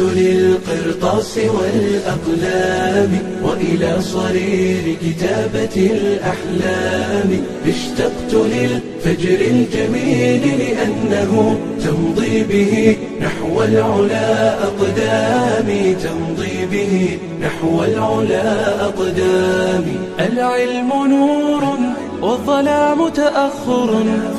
للقرطاس والأقلام وإلى صرير كتابة الأحلام اشتقت للفجر الجميل لأنه تمضي به نحو العلا أقدامي تمضي به نحو العلا أقدامي العلم نور والظلام تأخر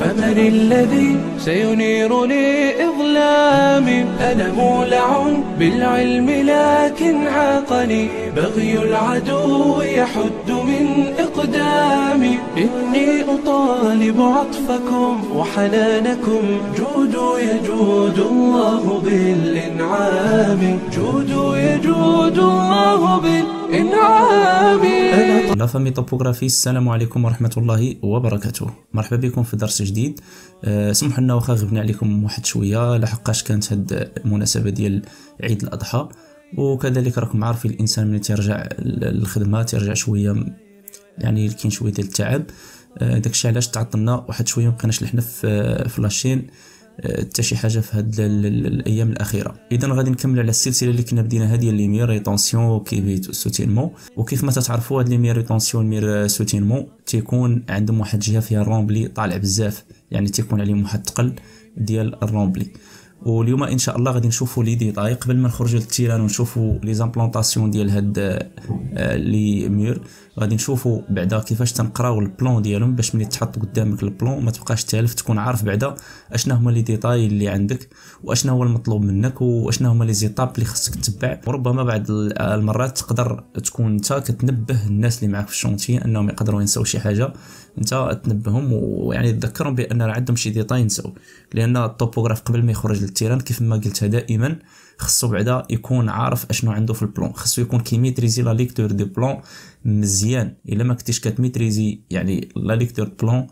فمن الذي سينير لي إظلامي أنا مولع بالعلم لكن عاقني بغي العدو يحد من أقدامي إيه؟ إني أطالب عطفكم وحنانكم جود يجود الله بالإنعام جود يجود الله بالإنعام لا فامي توبوغرافي السلام عليكم ورحمة الله وبركاته مرحبا بكم في درس جديد أه سمحوا لنا واخا غبنا عليكم واحد شوية لحقاش كانت هاد المناسبة ديال عيد الأضحى وكذلك راكم عارفين الانسان ملي تيرجع للخدمه تيرجع شويه يعني كاين شويه ديال التعب آه، داكشي علاش تعطلنا واحد شويه مبقيناش لحنا في آه، فلاشين آه، حتى شي حاجه في هاد الايام الاخيره اذا غادي نكمل على السلسله اللي كنا بدينا هذه لي مير ريتونسيون كي سوتينمون وكيف ما تتعرفوا هاد لي مير ريتونسيون مير سوتينمون تيكون عندهم واحد الجهه فيها الرومبلي طالع بزاف يعني تيكون عليهم واحد الثقل ديال الرومبلي واليوم ان شاء الله غادي نشوفوا لي ديتاي قبل ما نخرجوا للتيران ونشوفوا لي زامبلونطاسيون ديال هاد لي مير غادي نشوفوا بعدا كيفاش تنقراو البلون ديالهم باش ملي تحط قدامك البلون ما تبقاش تالف تكون عارف بعدا اشنا هما لي ديتاي اللي عندك واشنا هو المطلوب منك واشنا هما لي زيتاب اللي خصك تتبع وربما بعض المرات تقدر تكون انت كتنبه الناس اللي معاك في الشونتي انهم يقدروا ينساو شي حاجه انت تنبههم ويعني تذكرهم بان راه عندهم شي ديتاي ينساو لان الطوبوغراف قبل ما يخرج للتيران كيف ما قلتها دائما خصو بعدا يكون عارف اشنو عنده في البلون خصو يكون كيميتريزي لا ليكتور دي بلون مزيان الا ما كنتيش كتميتريزي يعني لا ليكتور بلون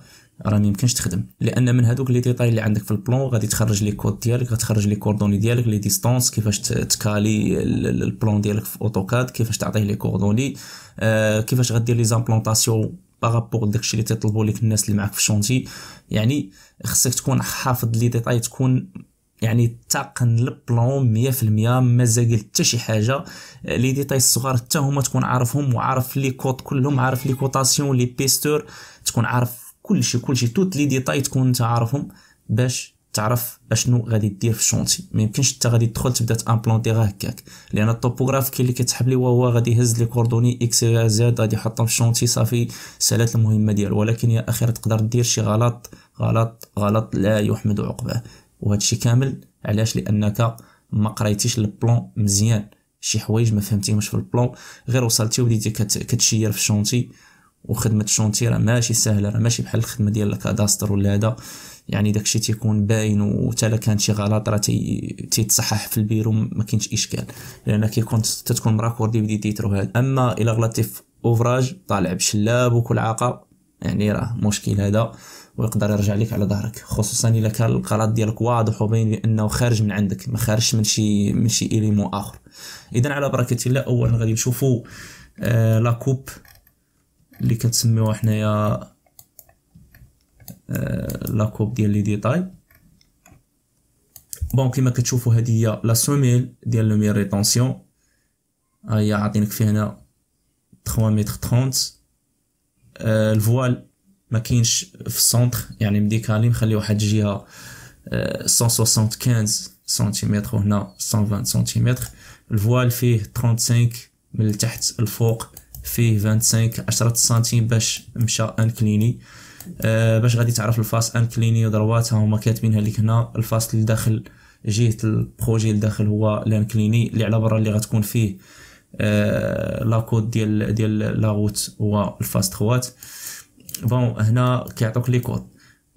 راه ميمكنش تخدم لان من هذوك لي ديتاي اللي عندك في البلون غادي تخرج لي كود ديالك غتخرج لي كوردوني ديالك لي ديستونس كيفاش تكالي البلون ديالك في اوتوكاد كيفاش تعطيه لي كوردوني آه كيفاش غدير لي زامبلونطاسيون باغابور داكشي اللي تيطلبو لك الناس اللي معاك في الشونتي يعني خصك تكون حافظ لي ديتاي تكون يعني تقن البلون 100% ما زاقل حتى شي حاجه لي ديتاي الصغار حتى هما تكون عارفهم وعارف لي كود كلهم عارف لي كوتاسيون لي بيستور تكون عارف كلشي كلشي توت لي ديتاي تكون انت عارفهم باش تعرف اشنو غادي دير في الشونتي ما يمكنش حتى غادي تدخل تبدا تامبلونتي غير هكاك لان الطوبوغراف كاين اللي كتحب لي وهو غادي يهز لي كوردوني اكس و زاد غادي يحطهم في الشونتي صافي سالات المهمه ديالو ولكن يا اخي تقدر دير شي غلط غلط غلط لا يحمد عقباه وهادشي كامل علاش لانك ما قريتيش البلون مزيان شي حوايج ما فهمتيهمش في البلون غير وصلتي وليتي كتشير في الشونتي وخدمه الشونتي راه ماشي سهله راه ماشي بحال الخدمه ديال الكاداستر ولا هذا يعني داكشي تيكون باين وتا كان شي غلط راه تيتصحح في البيرو ما كاينش اشكال لان كيكون تتكون مراكوردي ترو وهذا اما الا غلطتي في اوفراج طالع بشلاب وكل عاقه يعني راه مشكل هذا ويقدر يرجع لك على ظهرك خصوصا الا كان القرار ديالك واضح وبين بانه خارج من عندك ما خارجش من شي من شي اليمون اخر اذا على بركه الله اولا غادي نشوفوا آه لا كوب اللي كنسميوها حنايا آه، لا كوب ديال لي ديتاي بون كما كتشوفوا هذه هي لا سوميل ديال لو ميريتونسيون ريتونسيون ها هي عاطينك فيها هنا 3 متر 30 آه، الفوال ما كاينش في السونتر يعني مديكالي مخلي واحد الجهه 175 آه، سنتيمتر وهنا 120 سنتيمتر الفوال فيه 35 من تحت الفوق فيه 25 10 سنتيم باش مشى انكليني أه باش غادي تعرف الفاس انكليني وضرواتها هما كاتبين لك هنا الفاس اللي داخل جهه البروجي اللي داخل هو الانكليني اللي على برا اللي غتكون فيه آه آه، لاكود ديال ديال لا روت هو الفاست خوات بون هنا كيعطوك لي كود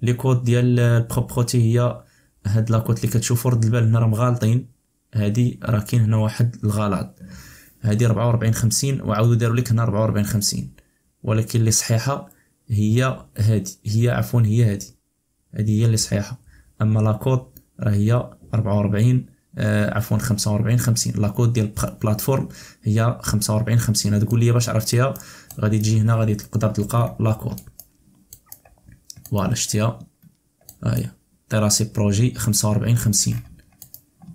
لي كود ديال البروبرتي هي هاد لاكود اللي كتشوفوا رد البال هنا راه مغالطين هادي راه كاين هنا واحد الغلط هادي 44 50 وعاودوا داروا لك هنا 44 50 ولكن اللي صحيحه هي هادي هي عفوا هي هادي هادي هي اللي صحيحه اما لاكود راه هي 44 آه، عفوا 45 50 لا كود ديال البلاتفورم هي 45 50 هتقول لي باش عرفتيها غادي تجي هنا غادي تقدر تلقى لا كود فوالا شتيها ها آه، هي تراسي بروجي 45 50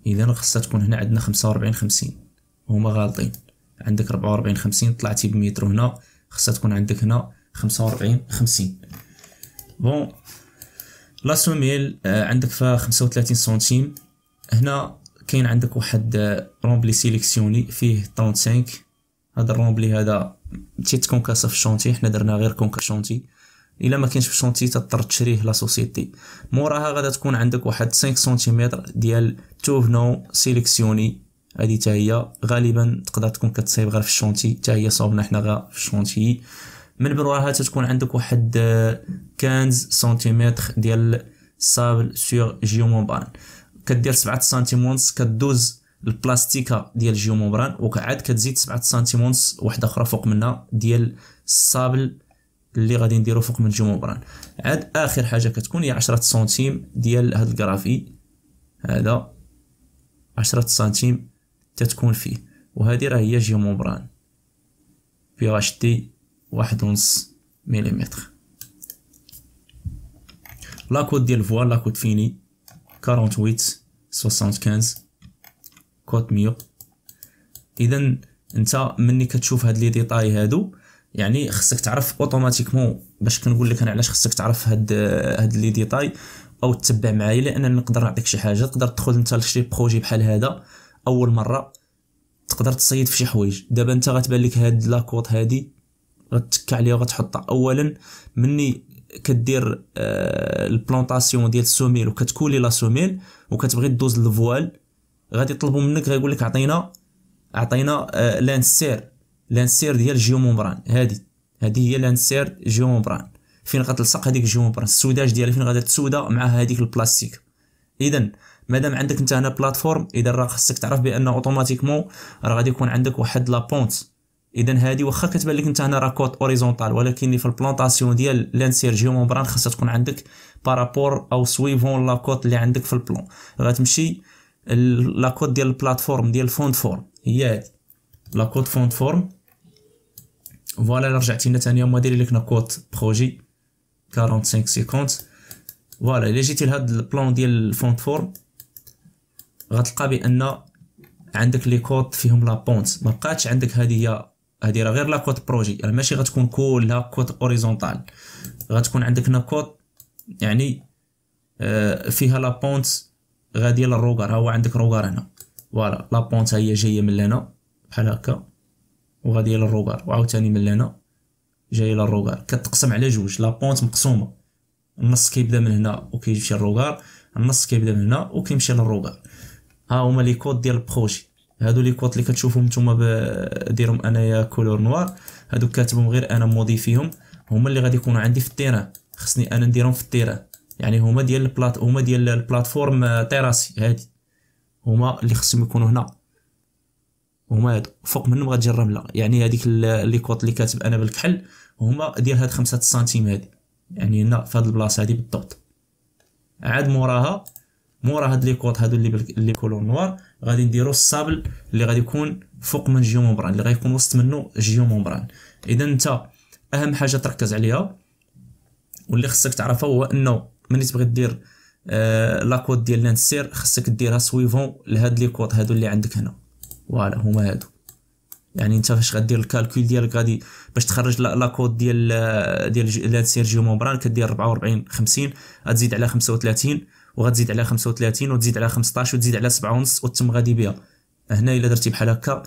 اذا خصها تكون هنا عندنا 45 50 هما غالطين عندك 44 50 طلعتي بمتر هنا خصها تكون عندك هنا 45 50 بون لا سوميل آه، عندك فيها 35 سنتيم هنا كاين عندك واحد رومبلي سيليكسيوني فيه 35 هذا الرومبلي هذا تيتكونكاسا في الشونتي حنا درنا غير كونكا شونتي الا ما كاينش في الشونتي تضطر تشريه لا سوسيتي موراها غادا تكون عندك واحد 5 سنتيمتر ديال توفنو سيليكسيوني هادي حتى هي غالبا تقدر تكون كتصايب غير في الشونتي حتى هي صاوبنا حنا غا في الشونتي من وراها تتكون عندك واحد 15 آه، سنتيمتر ديال سابل سور جيومون بان كدير 7 سنتيم ونص كدوز البلاستيكه ديال الجيوموبران وكعاد كتزيد 7 سنتيم ونص واحده اخرى فوق منها ديال الصابل اللي غادي نديرو فوق من الجيوموبران عاد اخر حاجه كتكون هي 10 سنتيم ديال هذا الكرافي هذا 10 سنتيم تتكون فيه وهذه راه هي جيوموبران مومبران بي اتش دي واحد ونص مليمتر لاكود ديال فوال لاكود فيني 48 75 كوت 100 اذا انت مني كتشوف هاد لي ديطاي هادو يعني خصك تعرف اوتوماتيكمون باش كنقول لك انا علاش خصك تعرف هاد هاد لي ديطاي او تتبع معايا لان نقدر نعطيك شي حاجه تقدر تدخل انت لشي بروجي بحال هذا اول مره تقدر تصيد في شي حوايج دابا انت غتبان لك هاد لاكوط هادي غتك عليها وغتحطها اولا مني كدير آه، البلونطاسيون ديال السوميل وكتكولي لا سوميل وكتبغي دوز الفوال غادي يطلبوا منك غيقول لك عطينا عطينا آه، لانسير لانسير ديال جيومومبران هادي هادي هي لانسير جيومومبران فين غتلصق هذيك جيومبران السوداج ديالها فين غادي تسودا مع هذيك البلاستيك اذا مادام عندك انت هنا بلاتفورم اذا راه خصك تعرف بان اوتوماتيكمون راه غادي يكون عندك واحد لابونت اذا هذه واخا كتبان لك انت هنا راه كوت اوريزونتال ولكن في البلانطاسيون ديال لانسيرجيو مومبران خاصها تكون عندك بارابور او سويفون لا كوت اللي عندك في البلون غتمشي لا كوت ديال البلاتفورم ديال فوند فورم هي هذه لا كوت فونت فورم فوالا الا رجعتي لنا ثاني هما دايرين لك كوت بروجي 45 سيكونت فوالا الا جيتي لهاد البلون ديال الفونت فورم غتلقى بان عندك لي كود فيهم لابونت ما بقاتش عندك هذه هي هذه راه غير لا كوت بروجي راه يعني ماشي غتكون كلها كود اوريزونتال غتكون عندك هنا كود يعني آه، فيها لا بونت غاديه للروغر ها هو عندك روغار هنا فوالا لا بونت هي جايه من لهنا بحال هكا وغاديه للروغر وعاوتاني من لهنا جايه للروغر كتقسم على جوج لا بونت مقسومه النص كيبدا من هنا وكيمشي للروغار النص كيبدا من هنا وكيمشي للروغار ها هما لي كود ديال البروجي هادو لي كوت اللي كتشوفهم نتوما ديرهم انايا كولور نوار هادو كاتبهم غير انا موديفيهم هما اللي غادي يكونوا عندي في التيران خصني انا نديرهم في التيران يعني هما ديال البلات هما ديال البلاتفورم آه، تيراسي هادي هما اللي خصهم يكونوا هنا هما هادو فوق منهم غتجي الرمله يعني هذيك لي كوت اللي كاتب انا بالكحل هما ديال هاد خمسة سنتيم هادي يعني هنا في هاد البلاصه هادي بالضبط عاد موراها مورا هاد لي كوط هادو اللي لي كولور نوار غادي نديرو الصابل اللي غادي يكون فوق من جيو مومبران اللي غيكون وسط منه جيو مومبران اذا انت اهم حاجه تركز عليها واللي خصك تعرفها هو انه ملي تبغي دير آه لاكوت ديال لانسير خصك ديرها سويفون لهاد لي كوط هادو اللي عندك هنا فوالا هما هادو يعني انت فاش غدير الكالكول ديالك غادي باش تخرج لاكود ديال آه، ديال لانسير جيو مومبران كدير 44 50 غتزيد على 35 وغتزيد على 35 وتزيد على 15 وتزيد على 7 ونص وتم غادي بها هنا الا درتي بحال هكا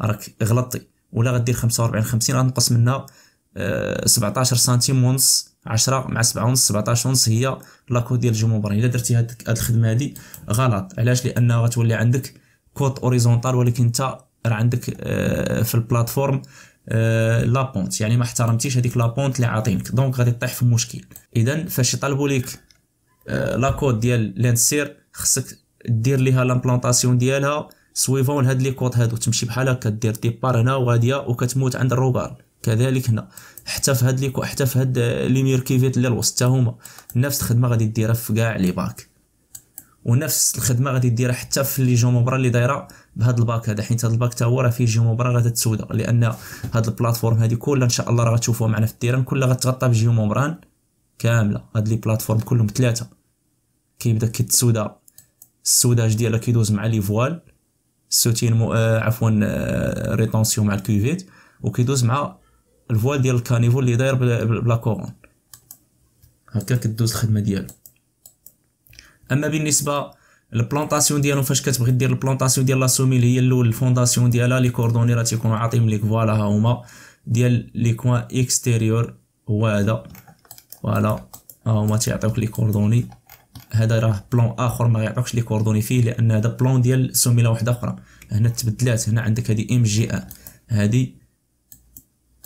راك غلطتي ولا غدير 45 50 غنقص منها 17 آه، سنتيم ونص 10 مع 7 ونص 17 ونص هي لاكو ديال الجمهورين الا درتي هاد الخدمه هادي غلط علاش لان غتولي عندك كود اوريزونتال ولكن انت راه عندك آه، في البلاتفورم آه، لابونت يعني ما احترمتيش هذيك لابونت اللي عاطينك دونك غادي طيح في مشكل اذا فاش يطلبوا لك لاكود euh, ديال لانسير خصك دير ليها لامبلونطاسيون ديالها سويفون هاد لي كود هادو تمشي بحال هكا دير ديبار هنا وغاديه وكتموت عند الروغال كذلك هنا حتى في هاد ليكو حتى في هاد لي مير كيفيت اللي الوسط حتى هما نفس الخدمه غادي ديرها في كاع لي باك ونفس الخدمه غادي ديرها حتى في لي جيوموبرا اللي دايره بهاد الباك هذا حيت هاد الباك حتى هو راه فيه جيوموبرا غتتسودا لان هاد البلاتفورم هادي كلها ان شاء الله راه غتشوفوها معنا في التيران كلها غتغطى بجيوموبران كامله هاد لي بلاتفورم كلهم ثلاثه كيبدا كيتسودا السوداج ديالها كيدوز مع لي فوال السوتين مو... آه عفوا آه ريتونسيون مع الكوفيت وكيدوز مع الفوال ديال الكانيفو اللي داير بلا, بلا كورون هكا كدوز الخدمه ديالو اما بالنسبه البلانطاسيون ديالهم فاش كتبغي دير البلانطاسيون ديال لاسوميل هي الاول الفونداسيون ديالها لي كوردوني راه تيكونوا عاطيين ليك فوالا ها هما ديال لي كوان اكستيريور هو هذا فوالا ها هما تيعطيوك لي كوردوني هذا راه بلون اخر ما يعطيكش لي كوردوني فيه لان هذا بلون ديال سوميلا وحده اخرى هنا تبدلات هنا عندك هذه ام جي ا هذه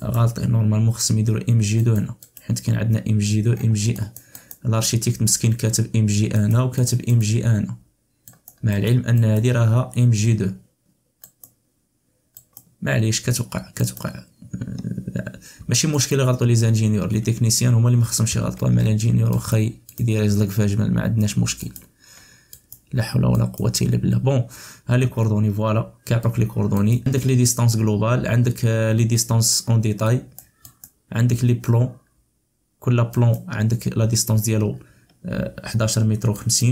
غالطين نورمالمون خصهم يديروا ام جي دو هنا حيت كاين عندنا ام جي دو ام جي ا الارشيتيكت مسكين كاتب ام جي انا وكاتب ام جي انا مع العلم ان هذه راها ام جي دو معليش كتوقع كتوقع ماشي مشكل يغلطوا لي زانجينيور لي تكنيسيان هما اللي ما خصهمش يغلطوا لانجينيور الانجينيور واخا يدير يزلق في اجمل ما عندناش مشكل لا حول ولا قوه الا بالله بون ها لي كوردوني فوالا كيعطوك لي كوردوني عندك لي ديستانس آه، جلوبال عندك لي ديستانس اون ديتاي عندك لي بلون كل بلون عندك لا ديستانس ديالو 11 آه، متر و50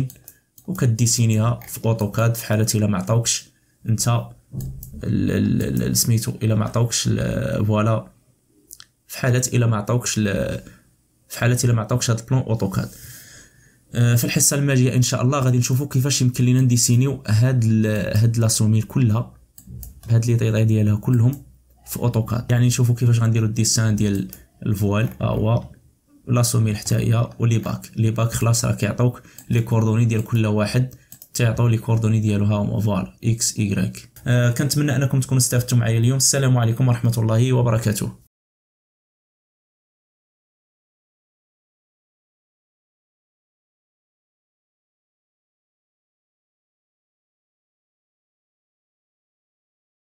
وكديسينيها في اوتوكاد في حاله الا ما عطاوكش انت سميتو الا ما عطاوكش فوالا حالات الا ما عطاوكش في حالات الا ما عطاوكش هذا البلان اوتوكاد آه، في الحصه الماجيه ان شاء الله غادي نشوفوا كيفاش يمكن لينا نديسينيو هاد هاد لاسومير كلها بهاد لي طيطاي ديالها كلهم في اوتوكاد يعني نشوفوا كيفاش غنديروا الديسان ديال الفوال ها هو لاسومير حتى هي ولي باك لي باك خلاص راه كيعطوك لي كوردوني ديال كل واحد تعطوا لي كوردوني ديالو ها هما فوالا اكس ايغريك آه، كنتمنى انكم تكونوا استفدتوا معايا اليوم السلام عليكم ورحمه الله وبركاته